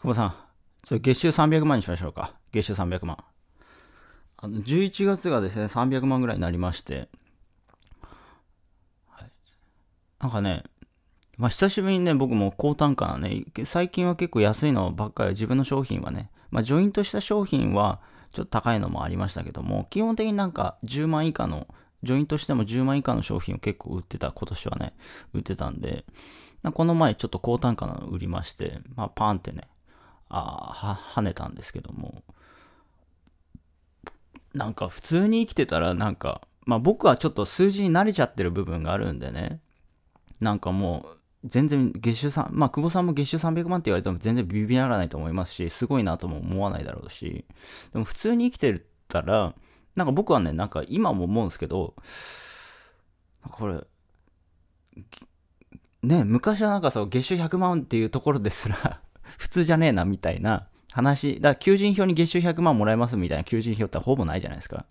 久保さん、ちょ月収300万にしましょうか。月収300万。あの11月がですね、300万ぐらいになりまして、はい、なんかね、まあ、久しぶりにね、僕も高単価なね、最近は結構安いのばっかり、自分の商品はね、まあ、ジョイントした商品はちょっと高いのもありましたけども、基本的になんか10万以下の、ジョイントしても10万以下の商品を結構売ってた、今年はね、売ってたんで、この前ちょっと高単価なの売りまして、まあ、パーンってね、あは跳ねたんですけどもなんか普通に生きてたらなんかまあ僕はちょっと数字に慣れちゃってる部分があるんでねなんかもう全然月収さんまあ久保さんも月収300万って言われても全然ビビらないと思いますしすごいなとも思わないだろうしでも普通に生きてたらなんか僕はねなんか今も思うんですけどこれね昔はなんかそう月収100万っていうところですら普通じゃねえな、みたいな話。だから、求人票に月収100万もらえますみたいな求人票ってほぼないじゃないですか。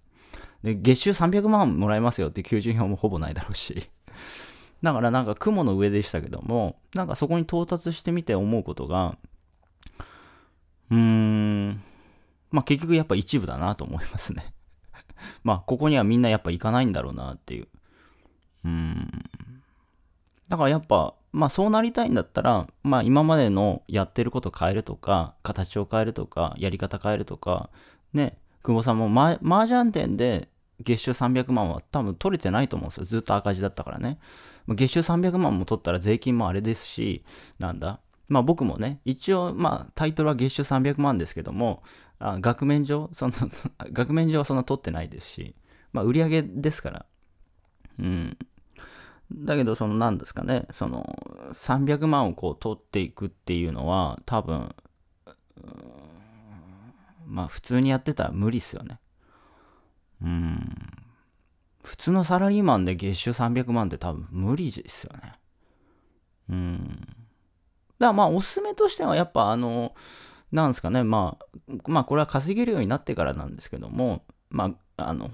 で、月収300万もらえますよって求人票もほぼないだろうし。だからなんか雲の上でしたけども、なんかそこに到達してみて思うことが、うーん、まあ結局やっぱ一部だなと思いますね。まあここにはみんなやっぱ行かないんだろうなっていう。うーん。だからやっぱ、まあそうなりたいんだったら、まあ今までのやってること変えるとか、形を変えるとか、やり方変えるとか、ね、久保さんもマージャン店で月収300万は多分取れてないと思うんですよ。ずっと赤字だったからね。月収300万も取ったら税金もあれですし、なんだ。まあ僕もね、一応まあタイトルは月収300万ですけども、あ額面上、その 額面上はそんな取ってないですし、まあ売上ですから。うん。だけど、その何ですかね、その300万をこう取っていくっていうのは、多分、まあ普通にやってたら無理っすよね。うん。普通のサラリーマンで月収300万って多分無理ですよね。うん。だからまあおすすめとしてはやっぱあの、なんですかね、まあ、まあこれは稼げるようになってからなんですけども、まあ、あの、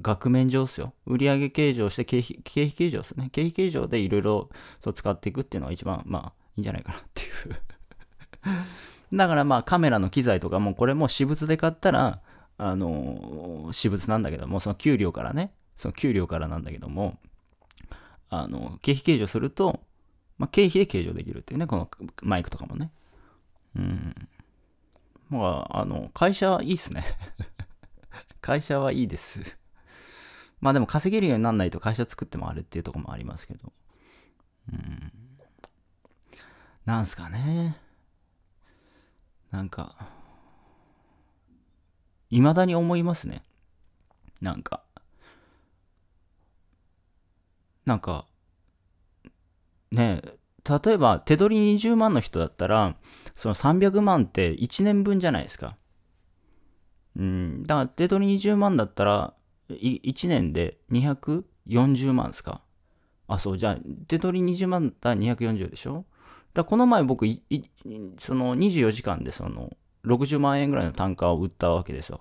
額面上ですよ。売上計上して経費、経費計上ですね。経費計上でいろいろ使っていくっていうのが一番、まあ、いいんじゃないかなっていう だからまあ、カメラの機材とかも、これも私物で買ったら、あのー、私物なんだけども、その給料からね、その給料からなんだけども、あのー、経費計上すると、まあ、経費で計上できるっていうね、このマイクとかもね。うん。まあ、あの、会社はいいっすね 会社はいいですまあでも稼げるようになんないと会社作ってもあるっていうとこもありますけど。うん。なんすかね。なんか、いまだに思いますね。なんか。なんか、ねえ、例えば手取り20万の人だったら、その300万って1年分じゃないですか。うん、だから手取り20万だったら、1年で240万ですかあ、そう、じゃあ、手取り20万だったら240でしょだこの前僕その24時間でその60万円ぐらいの単価を売ったわけですよ。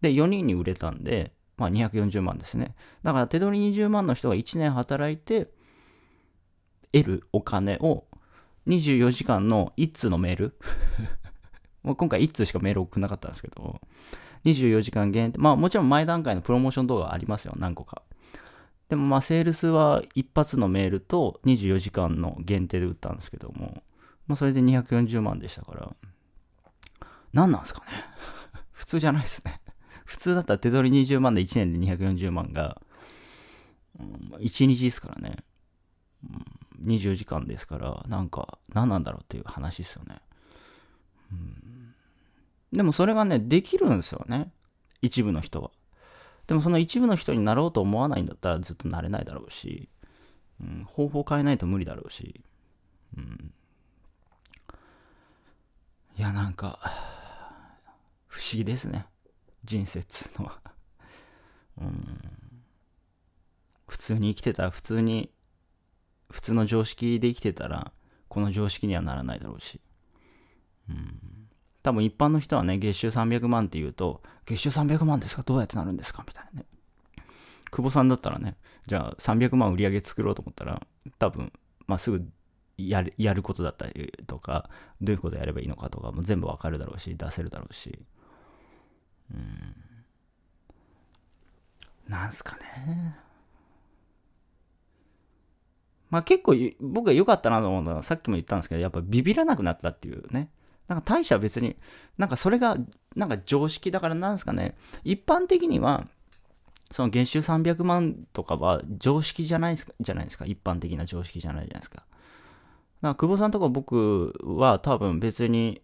で、4人に売れたんで、まあ240万ですね。だから手取り20万の人が1年働いて、得るお金を24時間の1通のメール 今回1通しかメール送んなかったんですけど、24時間限定、まあもちろん前段階のプロモーション動画ありますよ、何個か。でもまあセールスは一発のメールと24時間の限定で売ったんですけども、まあそれで240万でしたから、何なんですかね 普通じゃないですね普通だったら手取り20万で1年で240万が、うん、1日ですからね。うん、24時間ですから、なんか、何なんだろうっていう話ですよね。うんでもそれがね、できるんですよね。一部の人は。でもその一部の人になろうと思わないんだったらずっとなれないだろうし、うん、方法変えないと無理だろうし、うん、いやなんか不思議ですね人生っつうのは、うん、普通に生きてたら普通に普通の常識で生きてたらこの常識にはならないだろうし、うん多分一般の人はね、月収300万って言うと、月収300万ですかどうやってなるんですかみたいなね。久保さんだったらね、じゃあ300万売り上げ作ろうと思ったら、多分、まあ、すぐやるやることだったりとか、どういうことやればいいのかとかも全部わかるだろうし、出せるだろうし。うん。なんすかね。まあ結構僕が良かったなと思うのは、さっきも言ったんですけど、やっぱビビらなくなったっていうね。なんか大した別に、なんかそれが、なんか常識だからなんですかね、一般的には、その月収300万とかは常識じゃないですか、じゃないですか。一般的な常識じゃないじゃないですか。だから久保さんとか僕は多分別に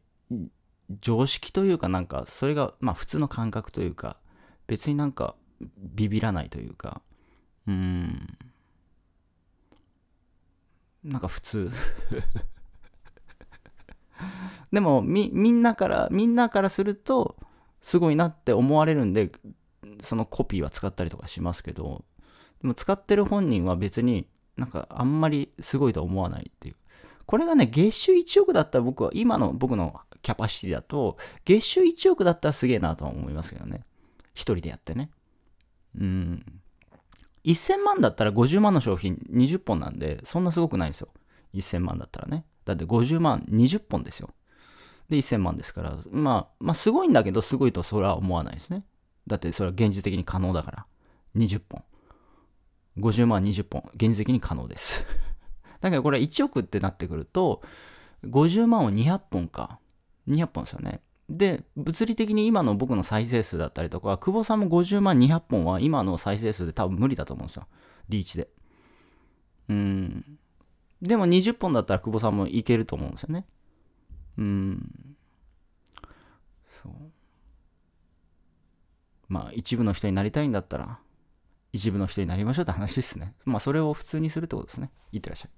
常識というかなんかそれがまあ普通の感覚というか別になんかビビらないというかうーんなんか普通でもみみんなからみんなからするとすごいなって思われるんでそのコピーは使ったりとかしますけどでも使ってる本人は別になんかあんまりすごいとは思わないっていうこれがね月収1億だったら僕は今の僕のキャパシティだと月収1億だったらすげえなとは思いますけどね一人でやってねうん1000万だったら50万の商品20本なんでそんなすごくないんですよ1000万だったらねだって50万20本ですよで、1000万ですから、まあ、まあ、すごいんだけど、すごいとそれは思わないですね。だって、それは現実的に可能だから。20本。50万20本。現実的に可能です。だけど、これ1億ってなってくると、50万を200本か。200本ですよね。で、物理的に今の僕の再生数だったりとか、久保さんも50万200本は今の再生数で多分無理だと思うんですよ。リーチで。うん。でも20本だったら久保さんもいけると思うんですよね。うんそうまあ一部の人になりたいんだったら一部の人になりましょうって話ですねまあそれを普通にするってことですねいってらっしゃい